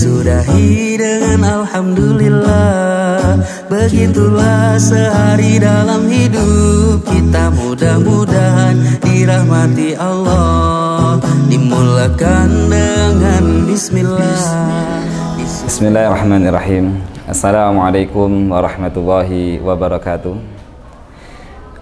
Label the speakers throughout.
Speaker 1: Sudahi dengan Alhamdulillah Begitulah sehari dalam hidup kita Mudah-mudahan dirahmati Allah Dimulakan dengan Bismillah Bismillahirrahmanirrahim Assalamualaikum warahmatullahi wabarakatuh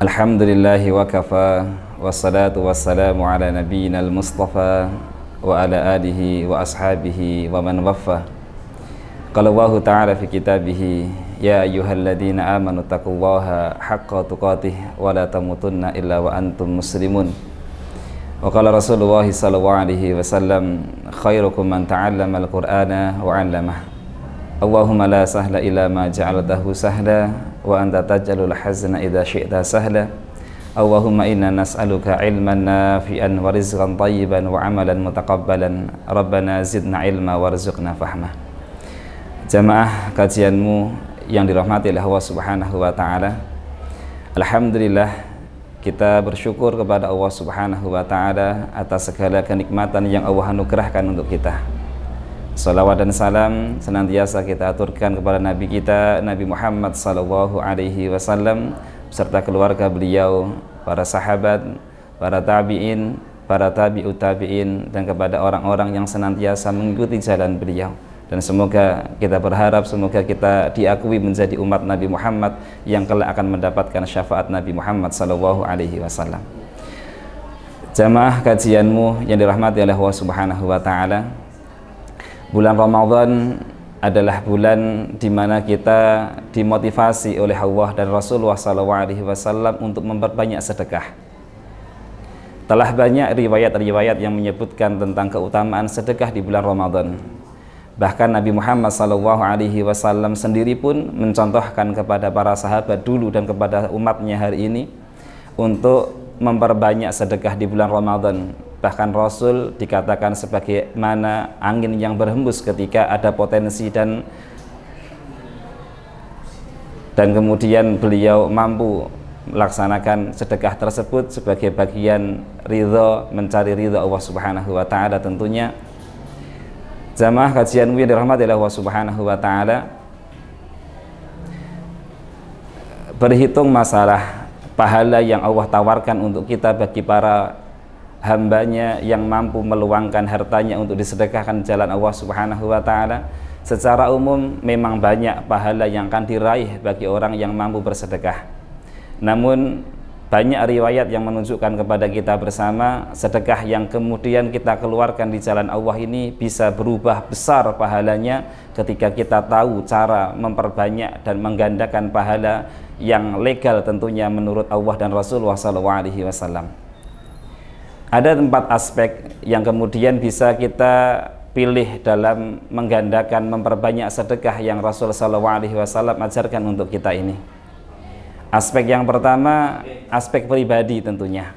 Speaker 1: Alhamdulillahi wa kafa Wassalatu wassalamu ala nabiyyina al-mustafa وعلى آله وأصحابه ومن وفى قال الله تعالى في كتابه يا أيها الذين آمنوا اتقوا الله حق تقاته ولا تموتن إلا وأنتم مسلمون وقال رسول الله صلى الله عليه وسلم خيركم من تعلم القرآن وعلمه اللهم لا سهل إلا ما جعلته سهلا وأنت تجعل الحزن إذا شئت سهلا Allahumma inna nas'aluka ilman nafi'an wa rizqan tayyiban wa amalan mutaqabbalan Rabbana zidna ilma rizqna fahma Jamaah kajianmu yang dirahmati oleh Allah Subhanahu wa taala. Alhamdulillah kita bersyukur kepada Allah Subhanahu wa taala atas segala kenikmatan yang Allah anugerahkan untuk kita. Salawat dan salam senantiasa kita aturkan kepada nabi kita Nabi Muhammad sallallahu alaihi wasallam serta keluarga beliau, para sahabat, para tabi'in, para tabi'ut tabi'in dan kepada orang-orang yang senantiasa mengikuti jalan beliau dan semoga kita berharap semoga kita diakui menjadi umat Nabi Muhammad yang kelak akan mendapatkan syafaat Nabi Muhammad sallallahu alaihi wasallam. Jamaah kajianmu yang dirahmati oleh Allah Subhanahu wa taala. Bulan Ramadan adalah bulan di mana kita dimotivasi oleh Allah dan Rasulullah SAW untuk memperbanyak sedekah. Telah banyak riwayat-riwayat yang menyebutkan tentang keutamaan sedekah di bulan Ramadan. Bahkan Nabi Muhammad SAW sendiri pun mencontohkan kepada para sahabat dulu dan kepada umatnya hari ini untuk memperbanyak sedekah di bulan Ramadan bahkan Rasul dikatakan sebagai mana angin yang berhembus ketika ada potensi dan dan kemudian beliau mampu melaksanakan sedekah tersebut sebagai bagian ridho mencari ridho Allah Subhanahu wa taala tentunya jamaah kajian yang dirahmati Allah Subhanahu wa taala berhitung masalah pahala yang Allah tawarkan untuk kita bagi para hambanya yang mampu meluangkan hartanya untuk disedekahkan jalan Allah Subhanahu wa taala. Secara umum memang banyak pahala yang akan diraih bagi orang yang mampu bersedekah. Namun banyak riwayat yang menunjukkan kepada kita bersama sedekah yang kemudian kita keluarkan di jalan Allah ini bisa berubah besar pahalanya ketika kita tahu cara memperbanyak dan menggandakan pahala yang legal tentunya menurut Allah dan Rasulullah SAW ada empat aspek yang kemudian bisa kita pilih dalam menggandakan memperbanyak sedekah yang Rasul Sallallahu Alaihi Wasallam ajarkan untuk kita ini. Aspek yang pertama, aspek pribadi tentunya.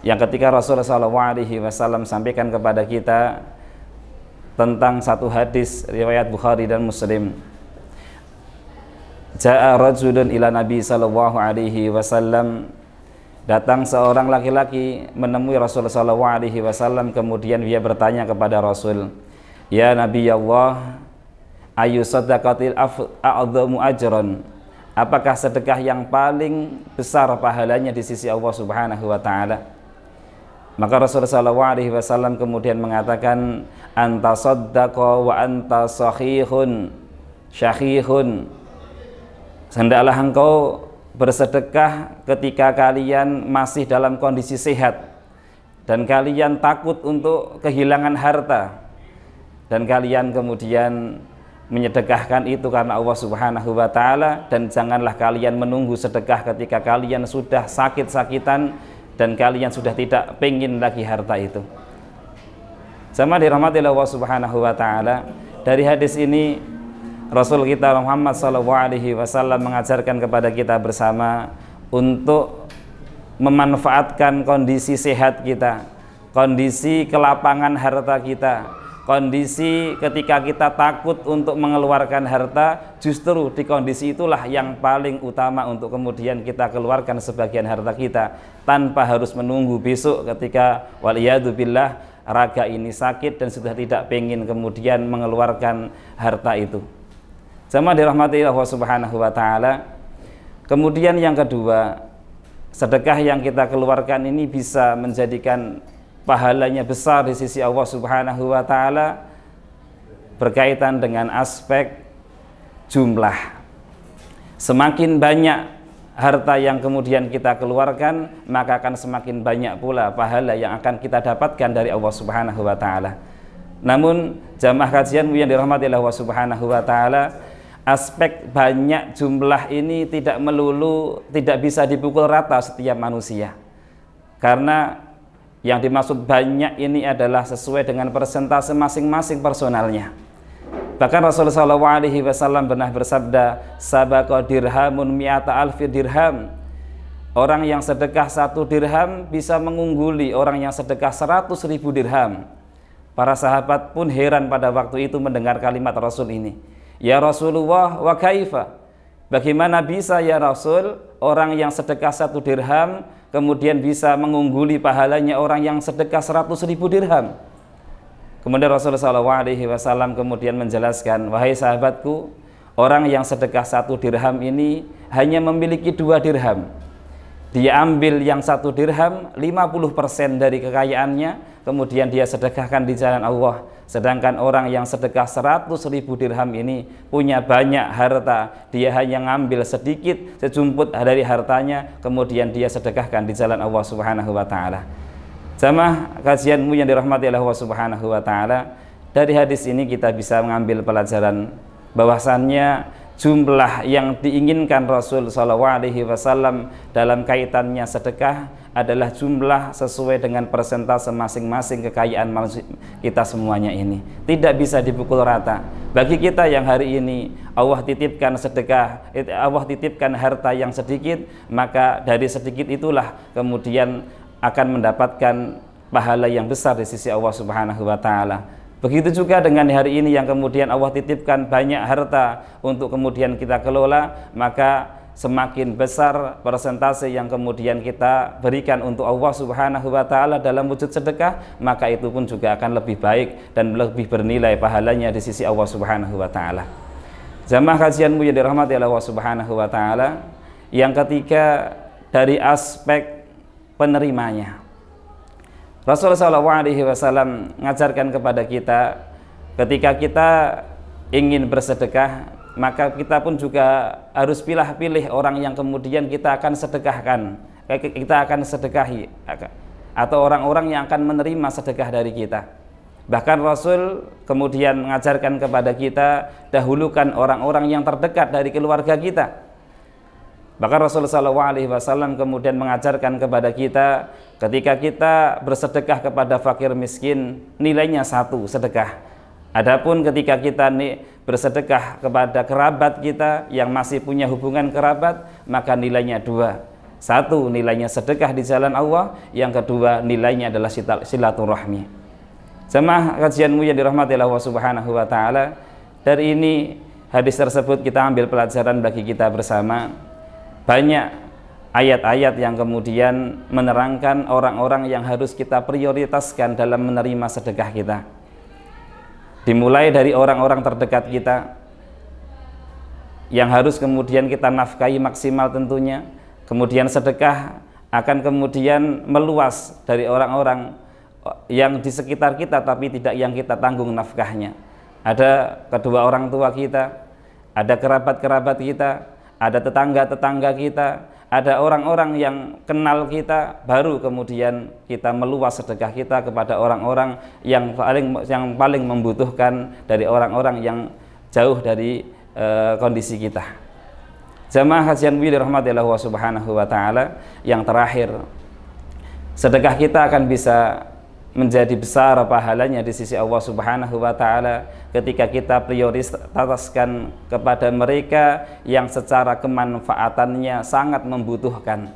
Speaker 1: Yang ketika Rasul Sallallahu Alaihi Wasallam sampaikan kepada kita tentang satu hadis riwayat Bukhari dan Muslim. Ja'a rajulun ila Nabi sallallahu alaihi wasallam Datang seorang laki-laki menemui Rasul Sallallahu Alaihi Wasallam kemudian dia bertanya kepada Rasul, Ya Nabi Allah, ayu sadaqatil a'adhamu ajran. Apakah sedekah yang paling besar pahalanya di sisi Allah Subhanahu wa taala? Maka Rasul sallallahu alaihi wasallam kemudian mengatakan anta saddaqa wa anta sahihun syahihun. Hendaklah engkau bersedekah ketika kalian masih dalam kondisi sehat dan kalian takut untuk kehilangan harta dan kalian kemudian menyedekahkan itu karena Allah Subhanahu wa taala dan janganlah kalian menunggu sedekah ketika kalian sudah sakit-sakitan dan kalian sudah tidak pengin lagi harta itu. Sama dirahmati Allah Subhanahu wa taala, dari hadis ini Rasul kita Muhammad SAW Alaihi Wasallam mengajarkan kepada kita bersama untuk memanfaatkan kondisi sehat kita, kondisi kelapangan harta kita, kondisi ketika kita takut untuk mengeluarkan harta, justru di kondisi itulah yang paling utama untuk kemudian kita keluarkan sebagian harta kita tanpa harus menunggu besok ketika waliyadu billah raga ini sakit dan sudah tidak pengen kemudian mengeluarkan harta itu. Jamaah dirahmati Allah Subhanahu wa taala. Kemudian yang kedua, sedekah yang kita keluarkan ini bisa menjadikan pahalanya besar di sisi Allah Subhanahu wa taala berkaitan dengan aspek jumlah. Semakin banyak harta yang kemudian kita keluarkan, maka akan semakin banyak pula pahala yang akan kita dapatkan dari Allah Subhanahu wa taala. Namun jamaah kajian yang dirahmati Allah Subhanahu wa taala aspek banyak jumlah ini tidak melulu tidak bisa dipukul rata setiap manusia karena yang dimaksud banyak ini adalah sesuai dengan persentase masing-masing personalnya bahkan Rasulullah SAW pernah bersabda sabaqa dirhamun mi'ata alfi dirham orang yang sedekah satu dirham bisa mengungguli orang yang sedekah seratus ribu dirham para sahabat pun heran pada waktu itu mendengar kalimat Rasul ini Ya Rasulullah wa kaifa? Bagaimana bisa ya Rasul orang yang sedekah satu dirham kemudian bisa mengungguli pahalanya orang yang sedekah seratus ribu dirham? Kemudian Rasulullah SAW kemudian menjelaskan, wahai sahabatku, orang yang sedekah satu dirham ini hanya memiliki dua dirham. Dia ambil yang satu dirham, 50% dari kekayaannya, kemudian dia sedekahkan di jalan Allah sedangkan orang yang sedekah 100 ribu dirham ini punya banyak harta dia hanya ngambil sedikit sejumput dari hartanya kemudian dia sedekahkan di jalan Allah subhanahu wa ta'ala sama kajianmu yang dirahmati Allah subhanahu wa ta'ala dari hadis ini kita bisa mengambil pelajaran bahwasannya jumlah yang diinginkan Rasul SAW Alaihi Wasallam dalam kaitannya sedekah adalah jumlah sesuai dengan persentase masing-masing kekayaan kita semuanya ini tidak bisa dipukul rata bagi kita yang hari ini Allah titipkan sedekah Allah titipkan harta yang sedikit maka dari sedikit itulah kemudian akan mendapatkan pahala yang besar di sisi Allah Subhanahu wa taala Begitu juga dengan hari ini yang kemudian Allah titipkan banyak harta untuk kemudian kita kelola, maka semakin besar persentase yang kemudian kita berikan untuk Allah Subhanahu wa taala dalam wujud sedekah, maka itu pun juga akan lebih baik dan lebih bernilai pahalanya di sisi Allah Subhanahu wa taala. Jamaah kajianmu yang dirahmati Allah Subhanahu wa taala, yang ketiga dari aspek penerimanya rasulullah saw mengajarkan kepada kita ketika kita ingin bersedekah maka kita pun juga harus pilih-pilih orang yang kemudian kita akan sedekahkan kita akan sedekahi atau orang-orang yang akan menerima sedekah dari kita bahkan Rasul kemudian mengajarkan kepada kita dahulukan orang-orang yang terdekat dari keluarga kita Bahkan Rasulullah SAW kemudian mengajarkan kepada kita ketika kita bersedekah kepada fakir miskin nilainya satu sedekah. Adapun ketika kita nih bersedekah kepada kerabat kita yang masih punya hubungan kerabat maka nilainya dua. Satu nilainya sedekah di jalan Allah, yang kedua nilainya adalah silaturahmi. Jemaah kajianmu yang dirahmati Allah Subhanahu wa taala. Dari ini hadis tersebut kita ambil pelajaran bagi kita bersama banyak ayat-ayat yang kemudian menerangkan orang-orang yang harus kita prioritaskan dalam menerima sedekah kita. Dimulai dari orang-orang terdekat kita yang harus kemudian kita nafkahi maksimal tentunya. Kemudian sedekah akan kemudian meluas dari orang-orang yang di sekitar kita tapi tidak yang kita tanggung nafkahnya. Ada kedua orang tua kita, ada kerabat-kerabat kita, ada tetangga-tetangga kita, ada orang-orang yang kenal kita, baru kemudian kita meluas sedekah kita kepada orang-orang yang paling yang paling membutuhkan dari orang-orang yang jauh dari e, kondisi kita. Jamaah Hajian Wili rahmatillah wa subhanahu wa ta'ala yang terakhir sedekah kita akan bisa menjadi besar pahalanya di sisi Allah Subhanahu wa taala ketika kita prioritaskan kepada mereka yang secara kemanfaatannya sangat membutuhkan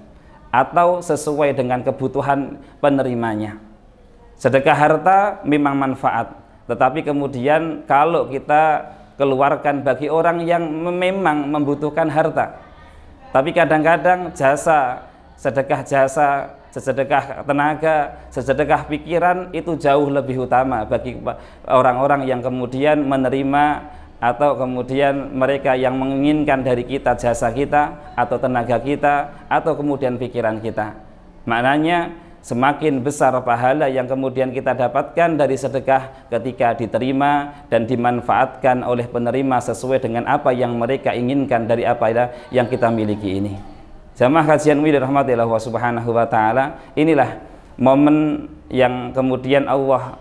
Speaker 1: atau sesuai dengan kebutuhan penerimanya. Sedekah harta memang manfaat, tetapi kemudian kalau kita keluarkan bagi orang yang memang membutuhkan harta. Tapi kadang-kadang jasa, sedekah jasa sesedekah tenaga, sesedekah pikiran itu jauh lebih utama bagi orang-orang yang kemudian menerima atau kemudian mereka yang menginginkan dari kita jasa kita atau tenaga kita atau kemudian pikiran kita. Maknanya semakin besar pahala yang kemudian kita dapatkan dari sedekah ketika diterima dan dimanfaatkan oleh penerima sesuai dengan apa yang mereka inginkan dari apa yang kita miliki ini. Jamaah kajian UMI dirahmatillah wa subhanahu wa ta'ala Inilah momen yang kemudian Allah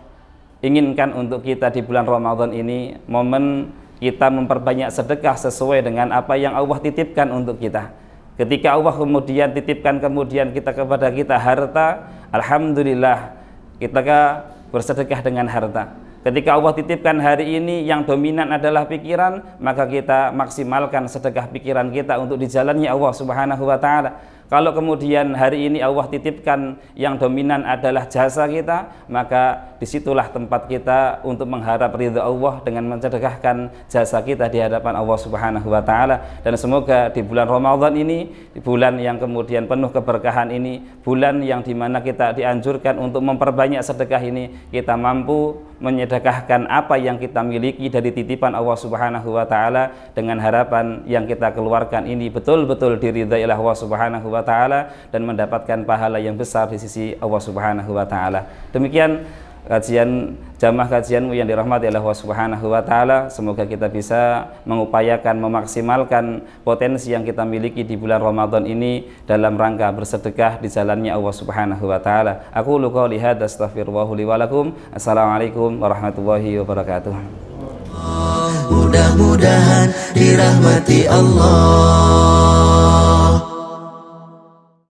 Speaker 1: inginkan untuk kita di bulan Ramadan ini Momen kita memperbanyak sedekah sesuai dengan apa yang Allah titipkan untuk kita Ketika Allah kemudian titipkan kemudian kita kepada kita harta Alhamdulillah kita bersedekah dengan harta Ketika Allah titipkan hari ini yang dominan adalah pikiran, maka kita maksimalkan sedekah pikiran kita untuk dijalani Allah Subhanahu wa taala. Kalau kemudian hari ini Allah titipkan yang dominan adalah jasa kita, maka disitulah tempat kita untuk mengharap ridho Allah dengan mencedekahkan jasa kita di hadapan Allah Subhanahu wa taala. Dan semoga di bulan Ramadan ini, di bulan yang kemudian penuh keberkahan ini, bulan yang dimana kita dianjurkan untuk memperbanyak sedekah ini, kita mampu menyedekahkan apa yang kita miliki dari titipan Allah Subhanahu wa taala dengan harapan yang kita keluarkan ini betul-betul diridhai Allah Subhanahu wa wa taala dan mendapatkan pahala yang besar di sisi Allah Subhanahu wa taala. Demikian kajian jamaah kajianmu yang dirahmati Allah Subhanahu wa taala. Semoga kita bisa mengupayakan memaksimalkan potensi yang kita miliki di bulan Ramadan ini dalam rangka bersedekah di jalannya Allah Subhanahu wa taala. Aku lu lihat, hadza astaghfirullah Assalamualaikum warahmatullahi wabarakatuh. Mudah-mudahan dirahmati Allah.